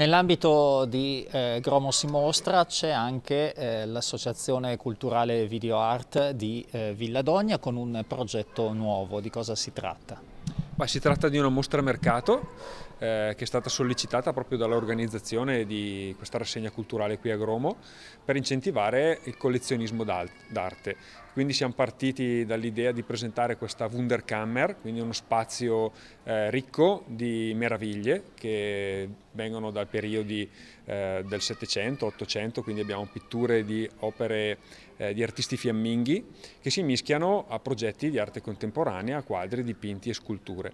Nell'ambito di eh, Gromo si mostra c'è anche eh, l'Associazione Culturale Video Art di eh, Villadogna con un progetto nuovo, di cosa si tratta? Ma si tratta di una mostra mercato eh, che è stata sollecitata proprio dall'organizzazione di questa rassegna culturale qui a Gromo per incentivare il collezionismo d'arte. Quindi siamo partiti dall'idea di presentare questa Wunderkammer, quindi uno spazio eh, ricco di meraviglie che vengono dal periodi eh, del 700, 800, quindi abbiamo pitture di opere eh, di artisti fiamminghi che si mischiano a progetti di arte contemporanea, quadri, dipinti e sculture.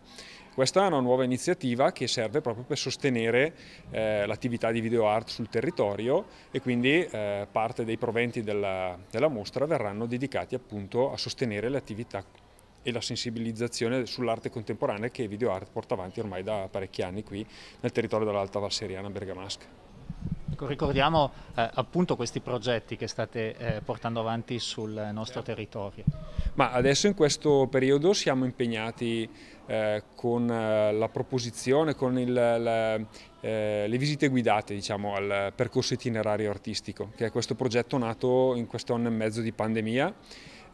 Questa è una nuova iniziativa che serve proprio per sostenere eh, l'attività di video art sul territorio e quindi eh, parte dei proventi della, della mostra verranno dedicati appunto a sostenere le attività e la sensibilizzazione sull'arte contemporanea che VideoArt porta avanti ormai da parecchi anni qui nel territorio dell'Alta Valseriana Bergamasca. ricordiamo eh, appunto questi progetti che state eh, portando avanti sul nostro certo. territorio. Ma adesso in questo periodo siamo impegnati eh, con eh, la proposizione, con il, la, eh, le visite guidate diciamo, al percorso itinerario artistico, che è questo progetto nato in questo anno e mezzo di pandemia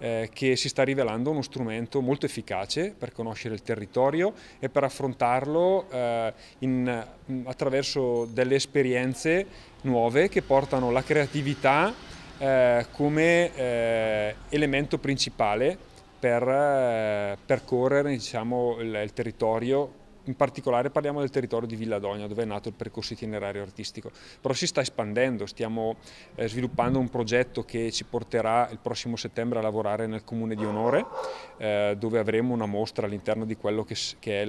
eh, che si sta rivelando uno strumento molto efficace per conoscere il territorio e per affrontarlo eh, in, mm, attraverso delle esperienze nuove che portano la creatività eh, come eh, elemento principale per eh, percorrere diciamo, il, il territorio in particolare parliamo del territorio di Villadonia dove è nato il percorso itinerario artistico, però si sta espandendo, stiamo eh, sviluppando un progetto che ci porterà il prossimo settembre a lavorare nel Comune di Onore eh, dove avremo una mostra all'interno di quello che, che è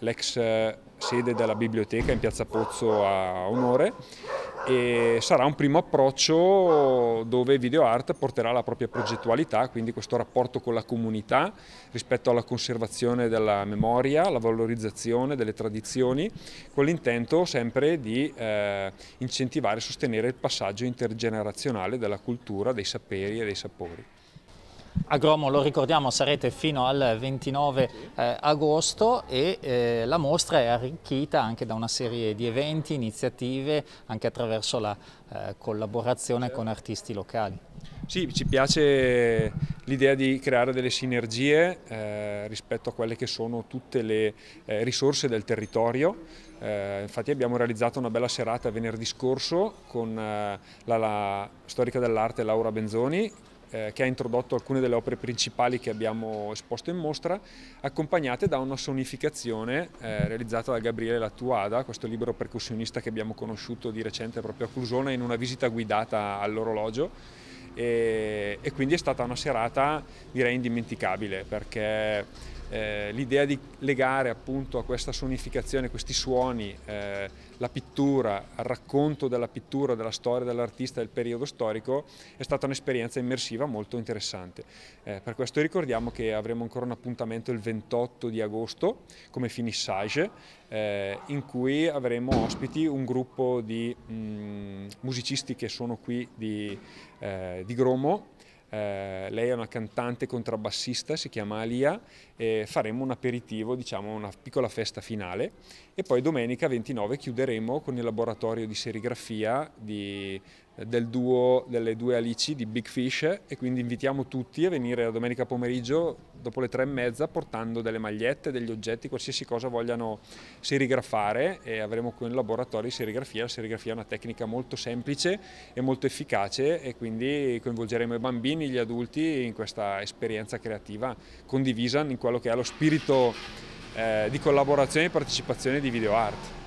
l'ex eh, sede della biblioteca in Piazza Pozzo a Onore e sarà un primo approccio dove Video Art porterà la propria progettualità, quindi questo rapporto con la comunità rispetto alla conservazione della memoria, la valorizzazione delle tradizioni, con l'intento sempre di eh, incentivare e sostenere il passaggio intergenerazionale della cultura, dei saperi e dei sapori. A Gromo, lo ricordiamo, sarete fino al 29 eh, agosto e eh, la mostra è arricchita anche da una serie di eventi, iniziative, anche attraverso la eh, collaborazione certo. con artisti locali. Sì, ci piace l'idea di creare delle sinergie eh, rispetto a quelle che sono tutte le eh, risorse del territorio. Eh, infatti abbiamo realizzato una bella serata venerdì scorso con eh, la, la storica dell'arte Laura Benzoni eh, che ha introdotto alcune delle opere principali che abbiamo esposto in mostra, accompagnate da una sonificazione eh, realizzata da Gabriele Lattuada, questo libero percussionista che abbiamo conosciuto di recente proprio a Clusona in una visita guidata all'orologio. E, e quindi è stata una serata direi indimenticabile perché eh, l'idea di legare appunto a questa sonificazione, questi suoni, eh, la pittura, al racconto della pittura, della storia dell'artista, del periodo storico, è stata un'esperienza immersiva molto interessante. Eh, per questo ricordiamo che avremo ancora un appuntamento il 28 di agosto come finissage, eh, in cui avremo ospiti un gruppo di mh, mm, musicisti che sono qui di, eh, di Gromo, eh, lei è una cantante contrabbassista, si chiama Alia, e faremo un aperitivo, diciamo una piccola festa finale e poi domenica 29 chiuderemo con il laboratorio di serigrafia di del duo delle due Alici di Big Fish e quindi invitiamo tutti a venire la domenica pomeriggio dopo le tre e mezza portando delle magliette, degli oggetti, qualsiasi cosa vogliano serigrafare e avremo qui in laboratorio di serigrafia. La serigrafia è una tecnica molto semplice e molto efficace e quindi coinvolgeremo i bambini, gli adulti in questa esperienza creativa condivisa in quello che è lo spirito eh, di collaborazione e partecipazione di video art.